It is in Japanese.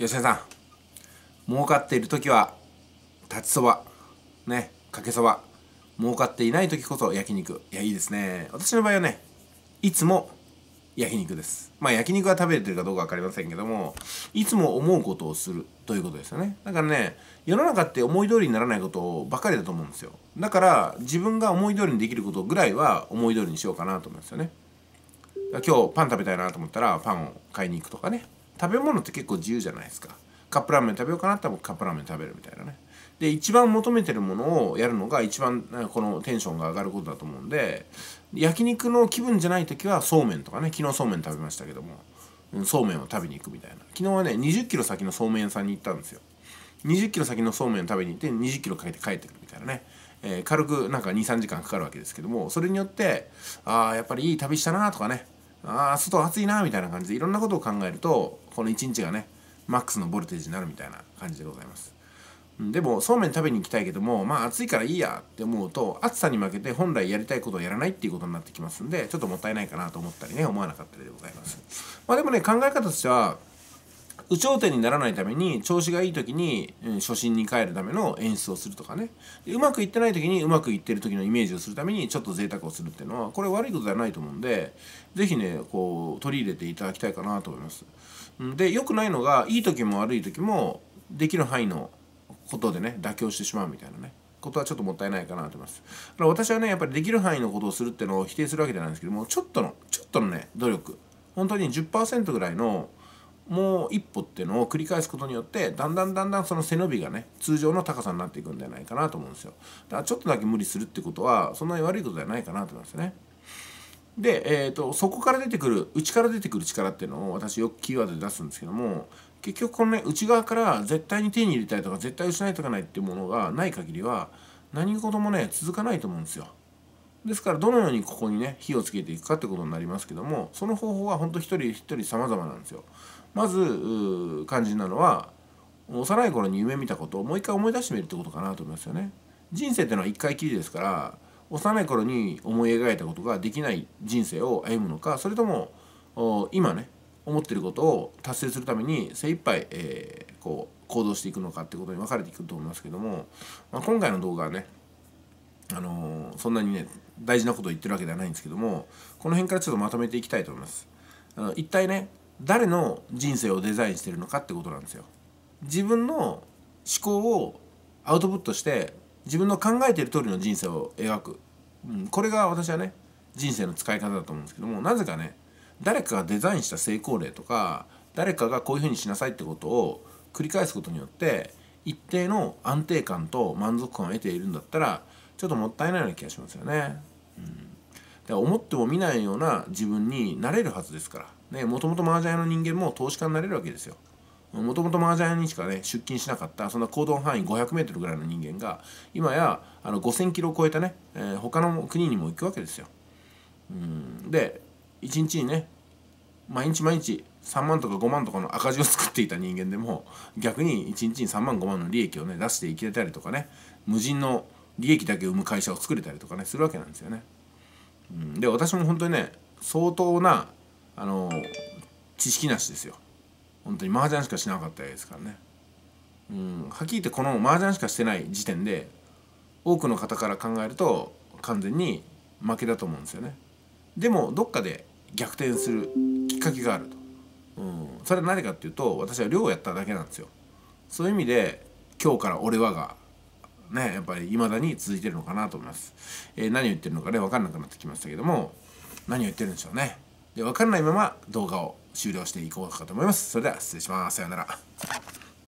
吉田さん儲かっている時は立ちそばねかけそば儲かっていない時こそ焼肉いやいいですね私の場合はねいつも焼肉ですまあ焼肉は食べれてるかどうか分かりませんけどもいつも思うことをするということですよねだからね世の中って思い通りにならないことばかりだと思うんですよだから自分が思い通りにできることぐらいは思い通りにしようかなと思うんですよね今日パン食べたいなと思ったらパンを買いに行くとかね食べ物って結構自由じゃないですかカップラーメン食べようかなってカップラーメン食べるみたいなねで一番求めてるものをやるのが一番このテンションが上がることだと思うんで焼肉の気分じゃない時はそうめんとかね昨日そうめん食べましたけども、うん、そうめんを食べに行くみたいな昨日はね2 0キロ先のそうめん屋さんに行ったんですよ2 0キロ先のそうめんを食べに行って2 0キロかけて帰ってくるみたいなね、えー、軽くなんか23時間かかるわけですけどもそれによってああやっぱりいい旅したなとかねああ外暑いなみたいな感じでいろんなことを考えるとこの一日がねマックスのボルテージになるみたいな感じでございますでもそうめん食べに行きたいけどもまあ暑いからいいやって思うと暑さに負けて本来やりたいことをやらないっていうことになってきますんでちょっともったいないかなと思ったりね思わなかったりでございますまあでもね考え方としては有頂天にならないために調子がいい時に、うん、初心に帰るための演出をするとかねうまくいってない時にうまくいってる時のイメージをするためにちょっと贅沢をするっていうのはこれ悪いことではないと思うんで是非ねこう取り入れていただきたいかなと思います。で良くないのがいい時も悪い時もできる範囲のことでね妥協してしまうみたいなねことはちょっともったいないかなと思います。だから私はねやっぱりできる範囲のことをするっていうのを否定するわけじゃないんですけどもちょっとのちょっとのね努力本当に10%ぐらいの一歩っていうのを繰り返すことによってだんだんだんだんその背伸びがね通常の高さになっていくんじゃないかなと思うんですよだからちょっとだけ無理するってことはそんなに悪いことじゃないかなと思いますねで、えーと、そこから出てくる内から出てくる力っていうのを私よくキーワードで出すんですけども結局このね内側から絶対に手に入れたいとか絶対失いとかないっていうものがない限りは何事もね続かないと思うんですよですからどのようにここにね火をつけていくかってことになりますけどもその方法は本当一人一人様々なんですよ。まず肝心なのは幼い頃に夢見たことをもう一回思い出してみるってことかなと思いますよね。人生ってのは一回きりですから幼い頃に思い描いたことができない人生を歩むのかそれとも今ね思ってることを達成するために精一杯、えー、こう行動していくのかってことに分かれていくと思いますけども、まあ、今回の動画はね、あのー、そんなにね大事なことを言ってるわけではないんですけどもこの辺からちょっとまとめていきたいと思いますあの一体ね誰の人生をデザインしてるのかってことなんですよ自分の思考をアウトプットして自分の考えてる通りの人生を描く、うん、これが私はね人生の使い方だと思うんですけどもなぜかね誰かがデザインした成功例とか誰かがこういうふうにしなさいってことを繰り返すことによって一定の安定感と満足感を得ているんだったらちょっともったいないような気がしますよね。うんで思っても見ないような自分になれるはずですから。ね、もともと麻雀屋の人間も投資家になれるわけですよ。もともと麻雀にしかね、出勤しなかった、そんな行動範囲500メートルぐらいの人間が、今やあの5000キロを超えたね、えー、他の国にも行くわけですよ。うんで、1日にね、毎日毎日3万とか5万とかの赤字を作っていた人間でも、逆に1日に3万5万の利益をね、出していけたりとかね、無人の利益だけ生む会社を作れたりとかねするわけなんですよね。うん、で私も本当にね相当なあの知識なしですよ。本当に麻雀しかしなかったですからね。うん、はっきり言ってこの麻雀しかしてない時点で多くの方から考えると完全に負けだと思うんですよね。でもどっかで逆転するきっかけがあると。うん、それは何かっていうと私は量をやっただけなんですよ。そういう意味で今日から俺はがねやっぱり未だに続いてるのかなと思います、えー、何を言ってるのかね分かんなくなってきましたけども何を言ってるんでしょうねで分かんないまま動画を終了していこうかと思いますそれでは失礼しますさようなら